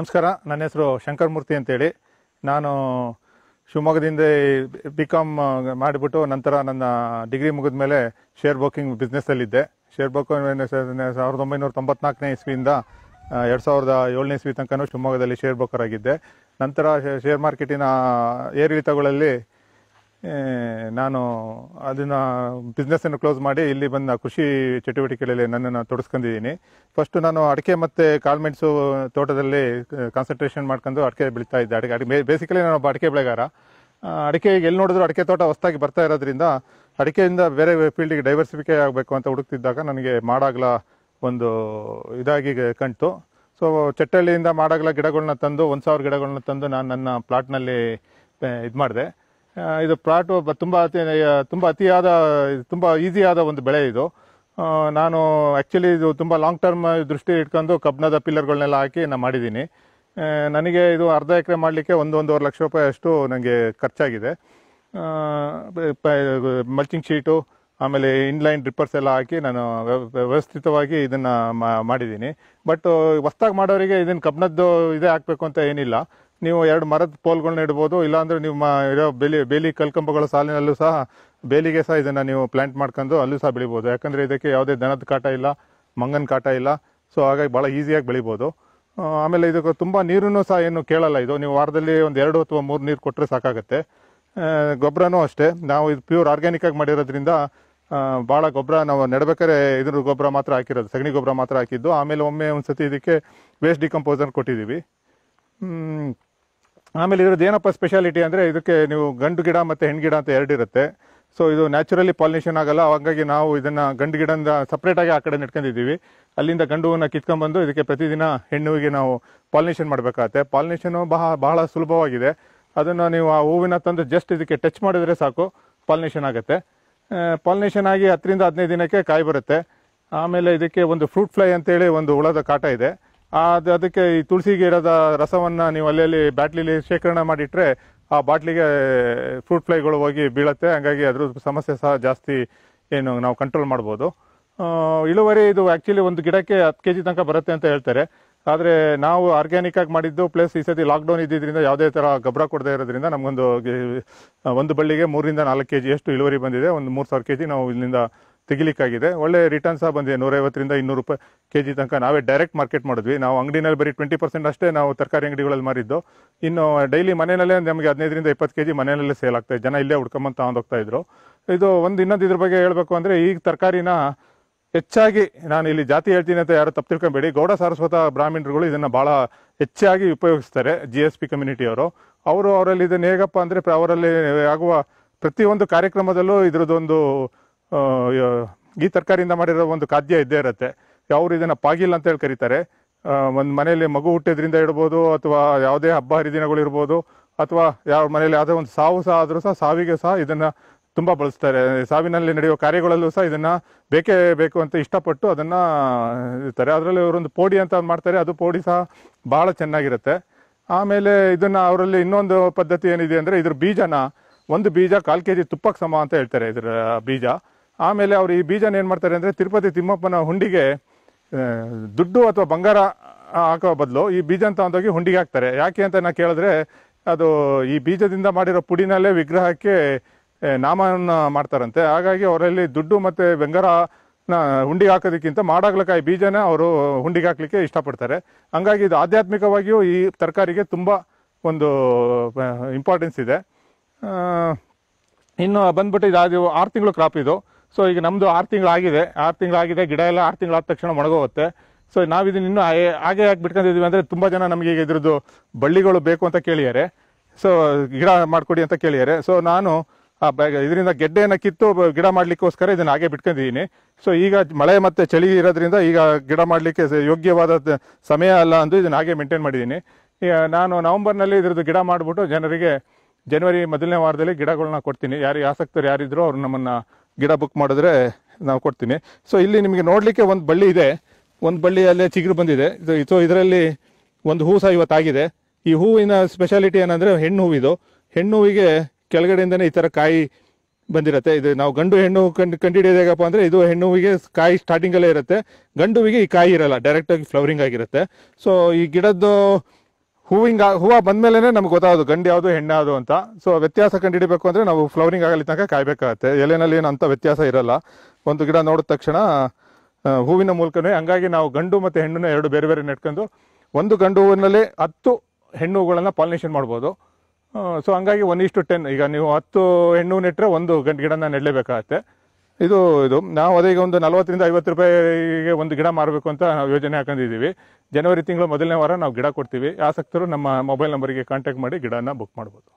ನಮಸ್ಕಾರ ನನ್ನ ಹೆಸರು ಶಂಕರಮೂರ್ತಿ ಅಂತೇಳಿ ನಾನು ಶಿವಮೊಗ್ಗದಿಂದ ಬಿ ಕಾಮ್ ಮಾಡಿಬಿಟ್ಟು ನಂತರ ನನ್ನ ಡಿಗ್ರಿ ಮುಗಿದ ಮೇಲೆ ಶೇರ್ ಬ್ರೋಕಿಂಗ್ ಬಿಸ್ನೆಸ್ಸಲ್ಲಿದ್ದೆ ಶೇರ್ ಬ್ರೋಕಿಂಗ್ ಸಾವಿರದ ಒಂಬೈನೂರ ತೊಂಬತ್ನಾಲ್ಕನೇ ಇಸ್ವಿಯಿಂದ ಎರಡು ಸಾವಿರದ ಏಳನೇ ಇಸ್ವಿ ತನಕ ಶಿವಮೊಗ್ಗದಲ್ಲಿ ಶೇರ್ ಬ್ರೋಕರ್ ಆಗಿದ್ದೆ ನಂತರ ಶೇರ್ ಮಾರ್ಕೆಟಿನ ಏರಿಳಿತಗಳಲ್ಲಿ ನಾನು ಅದನ್ನು ಬಿಸ್ನೆಸ್ಸನ್ನು ಕ್ಲೋಸ್ ಮಾಡಿ ಇಲ್ಲಿ ಬಂದ ಕೃಷಿ ಚಟುವಟಿಕೆಗಳಲ್ಲಿ ನನ್ನನ್ನು ತೊಡಸ್ಕೊಂಡಿದ್ದೀನಿ ಫಸ್ಟ್ ನಾನು ಅಡಿಕೆ ಮತ್ತು ಕಾಳ್ಮೆಣಸು ತೋಟದಲ್ಲಿ ಕಾನ್ಸಂಟ್ರೇಷನ್ ಮಾಡ್ಕೊಂಡು ಅಡಿಕೆ ಬೆಳೀತಾ ಇದ್ದೆ ಅಡಿಕೆ ಅಡಿಕೆ ಬೇಸಿಕಲಿ ನಾನು ಒಬ್ಬ ಅಡಿಕೆ ಬೆಳೆಗಾರ ಅಡಿಕೆ ಎಲ್ಲಿ ನೋಡಿದ್ರು ಅಡಿಕೆ ತೋಟ ಹೊಸ್ದಾಗಿ ಬರ್ತಾ ಇರೋದ್ರಿಂದ ಅಡಿಕೆಯಿಂದ ಬೇರೆ ಫೀಲ್ಡಿಗೆ ಡೈವರ್ಸಿಫಿಕೇ ಆಗಬೇಕು ಅಂತ ಹುಡುಕ್ತಿದ್ದಾಗ ನನಗೆ ಮಾಡಾಗ್ಲ ಒಂದು ಇದಾಗಿ ಕಂಟು ಸೊ ಚಟ್ಟಳ್ಳಿಯಿಂದ ಮಾಡಾಗ್ಲ ಗಿಡಗಳನ್ನ ತಂದು ಒಂದು ಸಾವಿರ ಗಿಡಗಳನ್ನ ತಂದು ನಾನು ನನ್ನ ಪ್ಲಾಟ್ನಲ್ಲಿ ಇದು ಮಾಡಿದೆ ಇದು ಪ್ಲಾಟು ತುಂಬ ಅತಿ ತುಂಬ ಅತಿಯಾದ ತುಂಬ ಈಸಿಯಾದ ಒಂದು ಬೆಳೆ ಇದು ನಾನು ಆ್ಯಕ್ಚುಲಿ ಇದು ತುಂಬ ಲಾಂಗ್ ಟರ್ಮ್ ದೃಷ್ಟಿ ಇಟ್ಕೊಂಡು ಕಬ್ಬಿಣದ ಪಿಲ್ಲರ್ಗಳನ್ನೆಲ್ಲ ಹಾಕಿ ನಾನು ಮಾಡಿದ್ದೀನಿ ನನಗೆ ಇದು ಅರ್ಧ ಎಕರೆ ಮಾಡಲಿಕ್ಕೆ ಒಂದೊಂದೂವರೆ ಲಕ್ಷ ರೂಪಾಯಿ ಅಷ್ಟು ನನಗೆ ಖರ್ಚಾಗಿದೆ ಮಲ್ಚಿಂಗ್ ಶೀಟು ಆಮೇಲೆ ಇನ್ಲೈನ್ ಡ್ರಿಪ್ಪರ್ಸ್ ಎಲ್ಲ ಹಾಕಿ ನಾನು ವ್ಯವಸ್ಥಿತವಾಗಿ ಇದನ್ನು ಮಾಡಿದ್ದೀನಿ ಬಟ್ ಹೊಸ್ದಾಗಿ ಮಾಡೋರಿಗೆ ಇದನ್ನು ಕಬ್ಬಿಣದ್ದು ಇದೇ ಹಾಕಬೇಕು ಅಂತ ಏನಿಲ್ಲ ನೀವು ಎರಡು ಮರದ ಪೋಲ್ಗಳನ್ನ ಇಡ್ಬೋದು ಇಲ್ಲಾಂದ್ರೆ ನಿಮ್ಮ ಇರೋ ಬೇಲಿ ಬೇಲಿ ಕಲ್ಕಂಬಗಳ ಸಾಲಿನಲ್ಲೂ ಸಹ ಬೇಲಿಗೆ ಸಹ ಇದನ್ನು ನೀವು ಪ್ಲಾಂಟ್ ಮಾಡ್ಕೊಂಡು ಅಲ್ಲೂ ಸಹ ಬೆಳಿಬೋದು ಯಾಕಂದರೆ ಇದಕ್ಕೆ ಯಾವುದೇ ದನದ ಕಾಟ ಇಲ್ಲ ಮಂಗನ ಕಾಟ ಇಲ್ಲ ಸೊ ಹಾಗಾಗಿ ಭಾಳ ಈಸಿಯಾಗಿ ಬೆಳಿಬೋದು ಆಮೇಲೆ ಇದಕ್ಕೆ ತುಂಬ ನೀರನ್ನು ಸಹ ಏನು ಕೇಳಲ್ಲ ಇದು ನೀವು ವಾರದಲ್ಲಿ ಒಂದು ಎರಡು ಅಥವಾ ಮೂರು ನೀರು ಕೊಟ್ಟರೆ ಸಾಕಾಗುತ್ತೆ ಗೊಬ್ಬರನೂ ಅಷ್ಟೇ ನಾವು ಇದು ಪ್ಯೂರ್ ಆರ್ಗ್ಯಾನಿಕ್ ಆಗಿ ಮಾಡಿರೋದ್ರಿಂದ ಭಾಳ ಗೊಬ್ಬರ ನಾವು ನೆಡಬೇಕಾದ್ರೆ ಇದ್ರ ಗೊಬ್ಬರ ಮಾತ್ರ ಹಾಕಿರೋದು ಸಗಣಿ ಗೊಬ್ಬರ ಮಾತ್ರ ಹಾಕಿದ್ದು ಆಮೇಲೆ ಒಮ್ಮೆ ಒಂದು ಇದಕ್ಕೆ ವೇಸ್ಟ್ ಡಿಕಂಪೋಸರ್ ಕೊಟ್ಟಿದ್ದೀವಿ ಆಮೇಲೆ ಇದ್ರದ್ದು ಏನಪ್ಪ ಸ್ಪೆಷಾಲಿಟಿ ಅಂದರೆ ಇದಕ್ಕೆ ನೀವು ಗಂಡು ಗಿಡ ಮತ್ತು ಹೆಣ್ಣು ಗಿಡ ಅಂತ ಎರಡು ಇರುತ್ತೆ ಸೊ ಇದು ನ್ಯಾಚುರಲಿ ಪಾಲಿನೇಷನ್ ಆಗಲ್ಲ ಹಾಗಾಗಿ ನಾವು ಇದನ್ನು ಗಂಡು ಗಿಡದಿಂದ ಸಪ್ರೇಟಾಗಿ ಆ ಕಡೆ ನೆಟ್ಕೊಂಡಿದ್ದೀವಿ ಅಲ್ಲಿಂದ ಗಂಡು ಹೂವನ್ನು ಕಿತ್ಕೊಂಡ್ಬಂದು ಇದಕ್ಕೆ ಪ್ರತಿದಿನ ಹೆಣ್ಣುವಿಗೆ ನಾವು ಪಾಲಿನೇಷನ್ ಮಾಡಬೇಕಾಗತ್ತೆ ಪಾಲಿನೇಷನು ಬಹ ಬಹಳ ಸುಲಭವಾಗಿದೆ ಅದನ್ನು ನೀವು ಆ ಹೂವಿನ ತಂದು ಜಸ್ಟ್ ಇದಕ್ಕೆ ಟಚ್ ಮಾಡಿದರೆ ಸಾಕು ಪಾಲಿನೇಷನ್ ಆಗುತ್ತೆ ಪಾಲಿನೇಷನ್ ಆಗಿ ಹತ್ತರಿಂದ ಹದಿನೈದು ದಿನಕ್ಕೆ ಕಾಯಿ ಬರುತ್ತೆ ಆಮೇಲೆ ಇದಕ್ಕೆ ಒಂದು ಫ್ರೂಟ್ ಫ್ಲೈ ಅಂತೇಳಿ ಒಂದು ಹುಳದ ಕಾಟ ಇದೆ ಅದು ಅದಕ್ಕೆ ಈ ತುಳಸಿ ಗಿಡದ ರಸವನ್ನು ನೀವು ಅಲ್ಲಲ್ಲಿ ಬ್ಯಾಟ್ಲಿಲಿ ಶೇಖರಣೆ ಮಾಡಿಟ್ರೆ ಆ ಬಾಟ್ಲಿಗೆ ಫ್ರೂಟ್ ಫ್ಲೈಗಳು ಹೋಗಿ ಬೀಳತ್ತೆ ಹಾಗಾಗಿ ಅದ್ರ ಸಮಸ್ಯೆ ಸಹ ಜಾಸ್ತಿ ಏನು ನಾವು ಕಂಟ್ರೋಲ್ ಮಾಡ್ಬೋದು ಇಳುವರಿ ಇದು ಆ್ಯಕ್ಚುಲಿ ಒಂದು ಗಿಡಕ್ಕೆ ಹತ್ತು ಕೆ ಜಿ ತನಕ ಬರುತ್ತೆ ಅಂತ ಹೇಳ್ತಾರೆ ಆದರೆ ನಾವು ಆರ್ಗ್ಯಾನಿಕ್ ಆಗಿ ಮಾಡಿದ್ದು ಪ್ಲಸ್ ಈ ಸತಿ ಲಾಕ್ಡೌನ್ ಇದ್ದಿದ್ದರಿಂದ ಯಾವುದೇ ಥರ ಗೊಬ್ಬರ ಕೊಡದೇ ಇರೋದ್ರಿಂದ ನಮಗೊಂದು ಒಂದು ಬಳ್ಳಿಗೆ ಮೂರಿಂದ ನಾಲ್ಕು ಕೆ ಜಿ ಎಷ್ಟು ಇಳುವರಿ ಬಂದಿದೆ ಒಂದು ಮೂರು ಸಾವಿರ ಕೆ ಜಿ ನಾವು ಇಲ್ಲಿಂದ ತೆಗಿಲಿಕ್ಕಾಗಿದೆ ಒಳ್ಳೆ ರಿಟರ್ನ್ ಸಹ ಬಂದಿದೆ ನೂರೈವತ್ತರಿಂದ ಇನ್ನೂರು ರೂಪಾಯಿ ಕೆ ಜಿ ತನಕ ನಾವೇ ಡೈರೆಕ್ಟ್ ಮಾರ್ಕೆಟ್ ಮಾಡಿದ್ವಿ ನಾವು ಅಂಗಡಿನಲ್ಲಿ ಬರೀ ಟ್ವೆಂಟಿ ಪರ್ಸೆಂಟ್ ಅಷ್ಟೇ ನಾವು ತರಕಾರಿ ಅಂಗಡಿಗಳಲ್ಲಿ ಮಾರಿದ್ದು ಇನ್ನು ಡೈಲಿ ಮನೆಯಲ್ಲೇ ನಮಗೆ ಹದಿನೈದರಿಂದ ಇಪ್ಪತ್ತು ಕೆ ಜಿ ಮನೆಯಲ್ಲೇ ಸೇಲ್ ಆಗ್ತಾಯಿದೆ ಜನ ಇಲ್ಲೇ ಹುಡ್ಕೊಂಬಂತ ಹೋಗ್ತಾ ಇದ್ರು ಇದು ಒಂದು ಇನ್ನೊಂದು ಇದ್ರ ಬಗ್ಗೆ ಹೇಳಬೇಕು ಅಂದರೆ ಈಗ ತರಕಾರಿನ ಹೆಚ್ಚಾಗಿ ನಾನು ಇಲ್ಲಿ ಜಾತಿ ಹೇಳ್ತೀನಿ ಅಂತ ಯಾರು ತಪ್ಪು ತಿಳ್ಕೊಬೇಡಿ ಗೌಡ ಸಾರಸ್ವತ ಬ್ರಾಹ್ಮಣರುಗಳು ಇದನ್ನು ಭಾಳ ಹೆಚ್ಚಾಗಿ ಉಪಯೋಗಿಸ್ತಾರೆ ಜಿ ಎಸ್ ಪಿ ಕಮ್ಯುನಿಟಿಯವರು ಅವರು ಅವರಲ್ಲಿ ಇದನ್ನು ಹೇಗಪ್ಪ ಅಂದರೆ ಅವರಲ್ಲಿ ಆಗುವ ಪ್ರತಿಯೊಂದು ಕಾರ್ಯಕ್ರಮದಲ್ಲೂ ಇದರದ್ದೊಂದು ಈ ತರಕಾರಿಯಿಂದ ಮಾಡಿರೋ ಒಂದು ಖಾದ್ಯ ಇದ್ದೇ ಇರುತ್ತೆ ಅವರು ಇದನ್ನು ಪಾಗಿಲ್ ಅಂತ ಹೇಳಿ ಕರೀತಾರೆ ಒಂದು ಮನೆಯಲ್ಲಿ ಮಗು ಹುಟ್ಟಿದ್ರಿಂದ ಇಡ್ಬೋದು ಅಥವಾ ಯಾವುದೇ ಹಬ್ಬ ಹರಿದಿನಗಳು ಇರ್ಬೋದು ಅಥವಾ ಯಾವ ಮನೆಯಲ್ಲಿ ಯಾವುದೇ ಒಂದು ಸಾವು ಸಹ ಆದರೂ ಸಹ ಸಾವಿಗೆ ಸಹ ಇದನ್ನು ತುಂಬ ಬಳಸ್ತಾರೆ ಸಾವಿನಲ್ಲಿ ನಡೆಯುವ ಕಾರ್ಯಗಳಲ್ಲೂ ಸಹ ಇದನ್ನು ಬೇಕೇ ಬೇಕು ಅಂತ ಇಷ್ಟಪಟ್ಟು ಅದನ್ನು ಇರ್ತಾರೆ ಅದರಲ್ಲಿ ಇವರೊಂದು ಪೋಡಿ ಅಂತ ಮಾಡ್ತಾರೆ ಅದು ಪೋಡಿ ಸಹ ಭಾಳ ಚೆನ್ನಾಗಿರುತ್ತೆ ಆಮೇಲೆ ಇದನ್ನು ಅವರಲ್ಲಿ ಇನ್ನೊಂದು ಪದ್ಧತಿ ಏನಿದೆ ಅಂದರೆ ಇದ್ರ ಬೀಜನ ಒಂದು ಬೀಜ ಕಾಲು ಕೆ ಜಿ ತುಪ್ಪಕ್ಕೆ ಸಮ ಅಂತ ಹೇಳ್ತಾರೆ ಇದರ ಬೀಜ ಆಮೇಲೆ ಅವರು ಈ ಬೀಜನ ಏನು ಮಾಡ್ತಾರೆ ಅಂದರೆ ತಿರುಪತಿ ತಿಮ್ಮಪ್ಪನ ಹುಂಡಿಗೆ ದುಡ್ಡು ಅಥವಾ ಬಂಗಾರ ಹಾಕೋ ಬದಲು ಈ ಬೀಜ ಅಂತ ಒಂದೋಗಿ ಹುಂಡಿಗೆ ಹಾಕ್ತಾರೆ ಯಾಕೆ ಅಂತ ನಾನು ಕೇಳಿದ್ರೆ ಅದು ಈ ಬೀಜದಿಂದ ಮಾಡಿರೋ ಪುಡಿನಲ್ಲೇ ವಿಗ್ರಹಕ್ಕೆ ನಾಮವನ್ನು ಮಾಡ್ತಾರಂತೆ ಹಾಗಾಗಿ ಅವರಲ್ಲಿ ದುಡ್ಡು ಮತ್ತು ಬಂಗಾರನ ಹುಂಡಿಗೆ ಹಾಕೋದಕ್ಕಿಂತ ಮಾಡಾಗ್ಲಕಾಯಿ ಬೀಜನ ಅವರು ಹುಂಡಿಗೆ ಹಾಕ್ಲಿಕ್ಕೆ ಇಷ್ಟಪಡ್ತಾರೆ ಹಂಗಾಗಿ ಇದು ಆಧ್ಯಾತ್ಮಿಕವಾಗಿಯೂ ಈ ತರಕಾರಿಗೆ ತುಂಬ ಒಂದು ಇಂಪಾರ್ಟೆನ್ಸ್ ಇದೆ ಇನ್ನು ಬಂದ್ಬಿಟ್ಟು ಇದು ಆರು ತಿಂಗಳು ಕ್ರಾಪ್ ಇದು ಸೊ ಈಗ ನಮ್ಮದು ಆರು ತಿಂಗಳಾಗಿದೆ ಆರು ತಿಂಗಳಾಗಿದೆ ಗಿಡ ಎಲ್ಲ ಆರು ತಿಂಗಳಾದ ತಕ್ಷಣ ಮೊಣಗೋಗುತ್ತೆ ಸೊ ನಾವು ಇದನ್ನ ಇನ್ನೂ ಹಾಗೆ ಯಾಕೆ ಬಿಟ್ಕೊಂಡಿದ್ದೀವಿ ಅಂದರೆ ತುಂಬ ಜನ ನಮಗೆ ಈಗ ಇದ್ರದ್ದು ಬಳ್ಳಿಗಳು ಬೇಕು ಅಂತ ಕೇಳಿದ್ದಾರೆ ಸೊ ಗಿಡ ಮಾಡಿಕೊಡಿ ಅಂತ ಕೇಳಿದ್ದಾರೆ ಸೊ ನಾನು ಆ ಇದರಿಂದ ಗೆಡ್ಡೆಯನ್ನು ಕಿತ್ತು ಗಿಡ ಮಾಡಲಿಕ್ಕೋಸ್ಕರ ಇದನ್ನು ಹಾಗೆ ಬಿಟ್ಕೊಂಡಿದ್ದೀನಿ ಸೊ ಈಗ ಮಳೆ ಮತ್ತು ಚಳಿ ಇರೋದ್ರಿಂದ ಈಗ ಗಿಡ ಮಾಡಲಿಕ್ಕೆ ಯೋಗ್ಯವಾದ ಸಮಯ ಅಲ್ಲ ಅಂದು ಇದನ್ನ ಹಾಗೆ ಮೇಂಟೈನ್ ಮಾಡಿದ್ದೀನಿ ನಾನು ನವಂಬರ್ನಲ್ಲಿ ಇದ್ರದ್ದು ಗಿಡ ಮಾಡಿಬಿಟ್ಟು ಜನರಿಗೆ ಜನವರಿ ಮೊದಲನೇ ವಾರದಲ್ಲಿ ಗಿಡಗಳನ್ನ ಕೊಡ್ತೀನಿ ಯಾರಿಗೆ ಆಸಕ್ತರು ಯಾರಿದ್ರು ಅವ್ರು ನಮ್ಮನ್ನು ಗಿಡ ಬುಕ್ ಮಾಡಿದ್ರೆ ನಾವು ಕೊಡ್ತೀನಿ ಸೊ ಇಲ್ಲಿ ನಿಮಗೆ ನೋಡಲಿಕ್ಕೆ ಒಂದು ಬಳ್ಳಿ ಇದೆ ಒಂದು ಬಳ್ಳಿಯಲ್ಲೇ ಚಿಗುರು ಬಂದಿದೆ ಸೊ ಇದರಲ್ಲಿ ಒಂದು ಹೂ ಸಹ ಇವತ್ತಾಗಿದೆ ಈ ಹೂವಿನ ಸ್ಪೆಷಾಲಿಟಿ ಏನಂದರೆ ಹೆಣ್ಣು ಹೂವಿದು ಹೆಣ್ಣು ಹೂವಿಗೆ ಕೆಳಗಡೆಯಿಂದನೇ ಈ ಥರ ಕಾಯಿ ಬಂದಿರುತ್ತೆ ಇದು ನಾವು ಗಂಡು ಹೆಣ್ಣು ಕಂಡು ಕಂಡುಹಿಡಿಯೋದು ಹೇಗಪ್ಪ ಅಂದರೆ ಇದು ಹೆಣ್ಣು ಹೂವಿಗೆ ಕಾಯಿ ಸ್ಟಾರ್ಟಿಂಗಲ್ಲೇ ಇರುತ್ತೆ ಗಂಡು ಹೂವಿಗೆ ಈ ಕಾಯಿ ಇರಲ್ಲ ಡೈರೆಕ್ಟಾಗಿ ಫ್ಲವರಿಂಗ್ ಆಗಿರುತ್ತೆ ಸೊ ಈ ಗಿಡದ್ದು ಹೂವಿಂಗ್ ಹೂವು ಬಂದ್ಮೇಲೆ ನಮ್ಗೆ ಗೊತ್ತಾಗೋದು ಗಂಡು ಯಾವುದು ಹೆಣ್ಣು ಯಾವುದು ಅಂತ ಸೊ ವ್ಯತ್ಯಾಸ ಕಂಡುಹಿಡಬೇಕು ಅಂದರೆ ನಾವು ಫ್ಲವರಿಂಗ್ ಆಗಲಿ ತನಕ ಕಾಯಬೇಕಾಗತ್ತೆ ಎಲೆನಲ್ಲಿ ಏನು ಅಂಥ ವ್ಯತ್ಯಾಸ ಇರಲ್ಲ ಒಂದು ಗಿಡ ನೋಡಿದ ತಕ್ಷಣ ಹೂವಿನ ಮೂಲಕವೇ ಹಂಗಾಗಿ ನಾವು ಗಂಡು ಮತ್ತು ಹೆಣ್ಣನ್ನ ಎರಡು ಬೇರೆ ಬೇರೆ ನೆಟ್ಕೊಂಡು ಒಂದು ಗಂಡು ಹೂವಿನಲ್ಲಿ ಹತ್ತು ಹೆಣ್ಣು ಹೆಣ್ಣುಗಳನ್ನು ಪಾಲಿನೇಷನ್ ಮಾಡ್ಬೋದು ಸೊ ಹಂಗಾಗಿ ಒನ್ ಇಷ್ಟು ಟೆನ್ ಈಗ ನೀವು ಹತ್ತು ಹೆಣ್ಣು ನೆಟ್ಟರೆ ಒಂದು ಗಂಡು ಗಿಡನ ನೆಡಲೇಬೇಕಾಗತ್ತೆ ಇದು ಇದು ನಾವು ಅದೇ ಈಗ ಒಂದು ನಲವತ್ತರಿಂದ ಐವತ್ತು ರೂಪಾಯಿಗೆ ಒಂದು ಗಿಡ ಮಾರಬೇಕು ಅಂತ ನಾವು ಯೋಜನೆ ಹಾಕೊಂಡಿದ್ದೀವಿ ಜನವರಿ ತಿಂಗಳು ಮೊದಲನೇ ವಾರ ನಾವು ಗಿಡ ಕೊಡ್ತೀವಿ ಆಸಕ್ತರು ನಮ್ಮ ಮೊಬೈಲ್ ನಂಬರಿಗೆ ಕಾಂಟ್ಯಾಕ್ಟ್ ಮಾಡಿ ಗಿಡನ ಬುಕ್ ಮಾಡ್ಬೋದು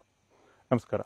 ನಮಸ್ಕಾರ